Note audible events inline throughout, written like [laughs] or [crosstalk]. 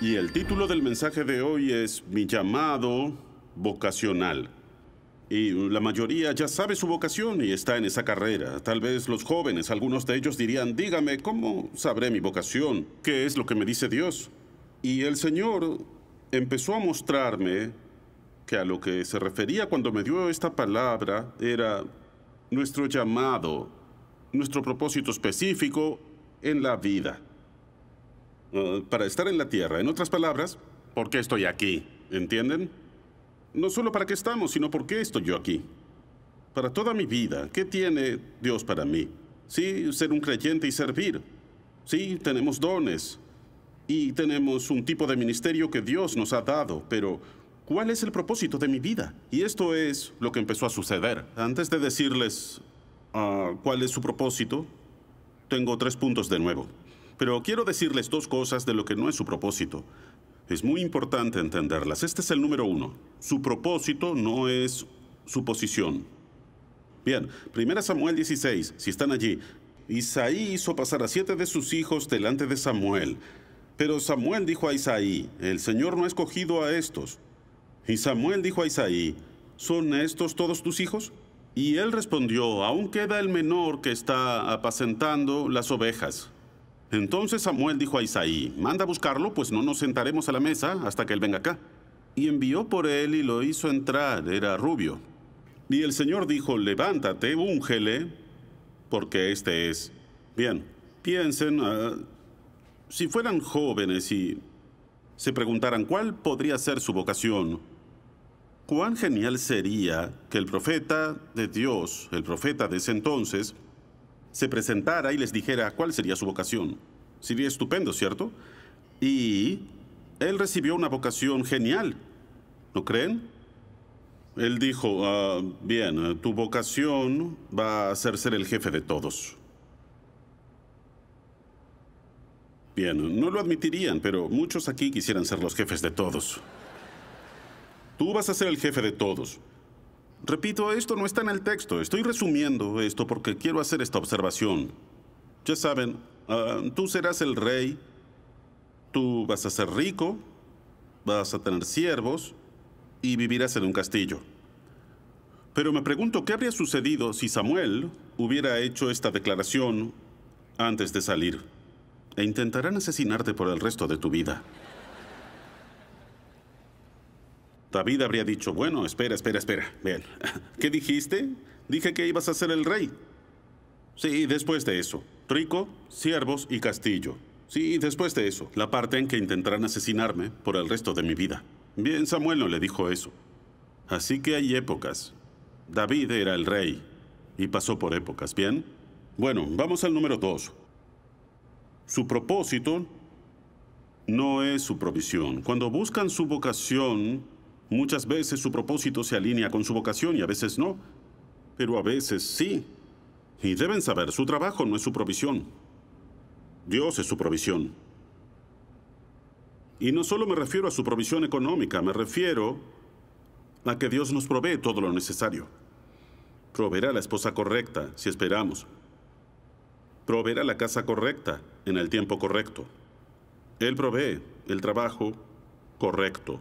Y el título del mensaje de hoy es Mi llamado vocacional. Y la mayoría ya sabe su vocación y está en esa carrera. Tal vez los jóvenes, algunos de ellos dirían, dígame, ¿cómo sabré mi vocación? ¿Qué es lo que me dice Dios? Y el Señor empezó a mostrarme que a lo que se refería cuando me dio esta palabra era nuestro llamado, nuestro propósito específico en la vida. Eh, para estar en la Tierra. En otras palabras, ¿por qué estoy aquí? ¿Entienden? No solo para qué estamos, sino por qué estoy yo aquí. Para toda mi vida, ¿qué tiene Dios para mí? Sí, ser un creyente y servir. Sí, tenemos dones. Y tenemos un tipo de ministerio que Dios nos ha dado, pero ¿cuál es el propósito de mi vida? Y esto es lo que empezó a suceder. Antes de decirles ah, cuál es su propósito, tengo tres puntos de nuevo. Pero quiero decirles dos cosas de lo que no es su propósito. Es muy importante entenderlas. Este es el número uno. Su propósito no es su posición. Bien, 1 Samuel 16, si están allí. Isaí hizo pasar a siete de sus hijos delante de Samuel. Pero Samuel dijo a Isaí, el Señor no ha escogido a estos. Y Samuel dijo a Isaí, ¿son estos todos tus hijos? Y él respondió, aún queda el menor que está apacentando las ovejas. Entonces Samuel dijo a Isaí, manda a buscarlo, pues no nos sentaremos a la mesa hasta que él venga acá. Y envió por él y lo hizo entrar, era rubio. Y el Señor dijo, levántate, úngele, porque este es. Bien, piensen, ah, si fueran jóvenes y se preguntaran cuál podría ser su vocación, cuán genial sería que el profeta de Dios, el profeta de ese entonces, se presentara y les dijera cuál sería su vocación. Sería estupendo, ¿cierto? Y él recibió una vocación genial, ¿no creen? Él dijo, ah, bien, tu vocación va a ser ser el jefe de todos. Bien, no lo admitirían, pero muchos aquí quisieran ser los jefes de todos. Tú vas a ser el jefe de todos. Repito, esto no está en el texto. Estoy resumiendo esto porque quiero hacer esta observación. Ya saben, ah, tú serás el rey, tú vas a ser rico, vas a tener siervos y vivirás en un castillo. Pero me pregunto qué habría sucedido si Samuel hubiera hecho esta declaración antes de salir. E intentarán asesinarte por el resto de tu vida. David habría dicho, bueno, espera, espera, espera. Bien, [laughs] ¿qué dijiste? Dije que ibas a ser el rey. Sí, después de eso, rico, siervos y castillo. Sí, después de eso, la parte en que intentarán asesinarme por el resto de mi vida. Bien, Samuel no le dijo eso. Así que hay épocas. David era el rey y pasó por épocas, ¿bien? Bueno, vamos al número dos. Su propósito no es su provisión. Cuando buscan su vocación, Muchas veces su propósito se alinea con su vocación y a veces no, pero a veces sí. Y deben saber, su trabajo no es su provisión. Dios es su provisión. Y no solo me refiero a su provisión económica, me refiero a que Dios nos provee todo lo necesario. Proverá la esposa correcta, si esperamos. Proverá la casa correcta, en el tiempo correcto. Él provee el trabajo correcto.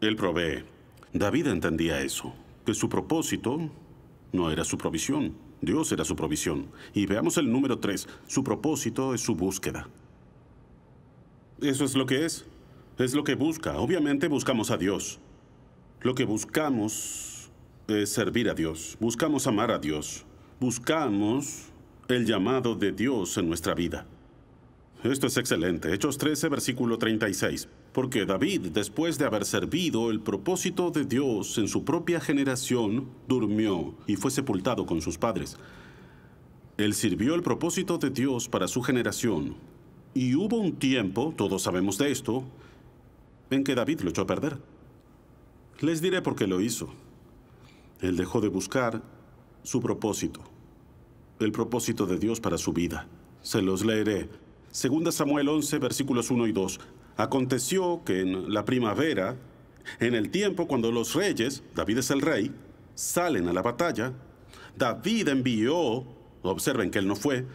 Él provee. David entendía eso, que su propósito no era su provisión, Dios era su provisión. Y veamos el número tres. su propósito es su búsqueda. Eso es lo que es, es lo que busca. Obviamente buscamos a Dios. Lo que buscamos es servir a Dios, buscamos amar a Dios, buscamos el llamado de Dios en nuestra vida. Esto es excelente. Hechos 13, versículo 36. Porque David, después de haber servido el propósito de Dios en su propia generación, durmió y fue sepultado con sus padres. Él sirvió el propósito de Dios para su generación. Y hubo un tiempo, todos sabemos de esto, en que David lo echó a perder. Les diré por qué lo hizo. Él dejó de buscar su propósito, el propósito de Dios para su vida. Se los leeré Segunda Samuel 11, versículos 1 y 2. Aconteció que en la primavera, en el tiempo cuando los reyes, David es el rey, salen a la batalla, David envió, observen que él no fue,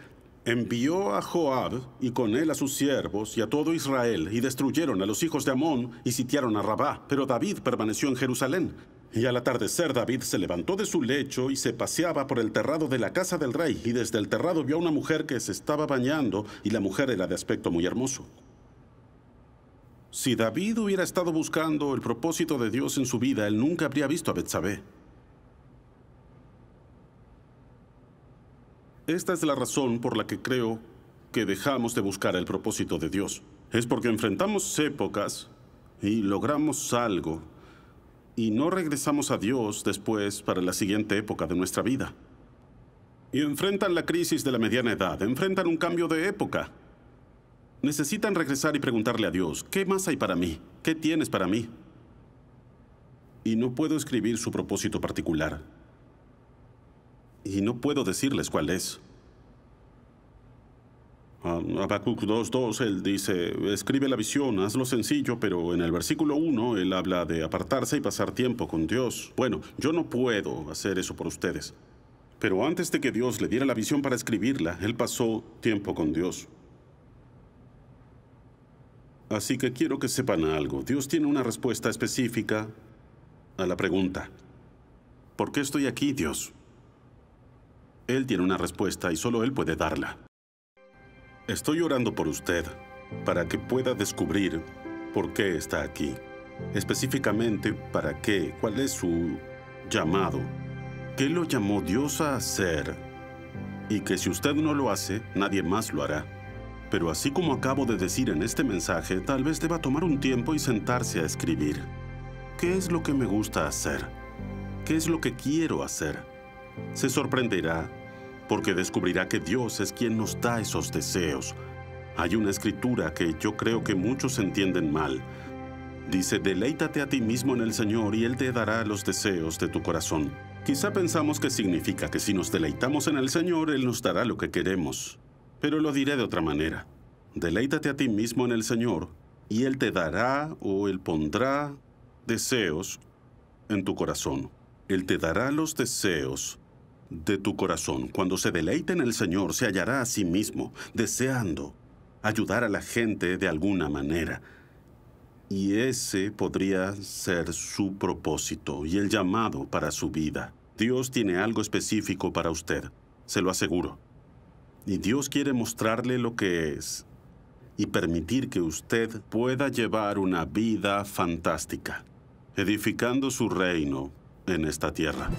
envió a Joab y con él a sus siervos y a todo Israel y destruyeron a los hijos de Amón y sitiaron a Rabá, pero David permaneció en Jerusalén. Y al atardecer David se levantó de su lecho y se paseaba por el terrado de la casa del rey, y desde el terrado vio a una mujer que se estaba bañando, y la mujer era de aspecto muy hermoso. Si David hubiera estado buscando el propósito de Dios en su vida, él nunca habría visto a Betsabé. Esta es la razón por la que creo que dejamos de buscar el propósito de Dios. Es porque enfrentamos épocas y logramos algo y no regresamos a Dios después para la siguiente época de nuestra vida. Y enfrentan la crisis de la mediana edad, enfrentan un cambio de época. Necesitan regresar y preguntarle a Dios, ¿qué más hay para mí? ¿Qué tienes para mí? Y no puedo escribir su propósito particular. Y no puedo decirles cuál es. Ah, Habacuc 2.2, él dice, escribe la visión, hazlo sencillo, pero en el versículo 1 él habla de apartarse y pasar tiempo con Dios. Bueno, yo no puedo hacer eso por ustedes. Pero antes de que Dios le diera la visión para escribirla, él pasó tiempo con Dios. Así que quiero que sepan algo. Dios tiene una respuesta específica a la pregunta. ¿Por qué estoy aquí, Dios? Él tiene una respuesta y solo Él puede darla. Estoy orando por usted para que pueda descubrir por qué está aquí. Específicamente, para qué, cuál es su llamado. ¿Qué lo llamó Dios a hacer? Y que si usted no lo hace, nadie más lo hará. Pero así como acabo de decir en este mensaje, tal vez deba tomar un tiempo y sentarse a escribir. ¿Qué es lo que me gusta hacer? ¿Qué es lo que quiero hacer? Se sorprenderá porque descubrirá que Dios es quien nos da esos deseos. Hay una escritura que yo creo que muchos entienden mal. Dice, deleítate a ti mismo en el Señor y Él te dará los deseos de tu corazón. Quizá pensamos que significa que si nos deleitamos en el Señor, Él nos dará lo que queremos. Pero lo diré de otra manera. Deleítate a ti mismo en el Señor y Él te dará o Él pondrá deseos en tu corazón. Él te dará los deseos de tu corazón. Cuando se deleite en el Señor, se hallará a sí mismo, deseando ayudar a la gente de alguna manera. Y ese podría ser su propósito y el llamado para su vida. Dios tiene algo específico para usted, se lo aseguro. Y Dios quiere mostrarle lo que es y permitir que usted pueda llevar una vida fantástica, edificando su reino en esta tierra.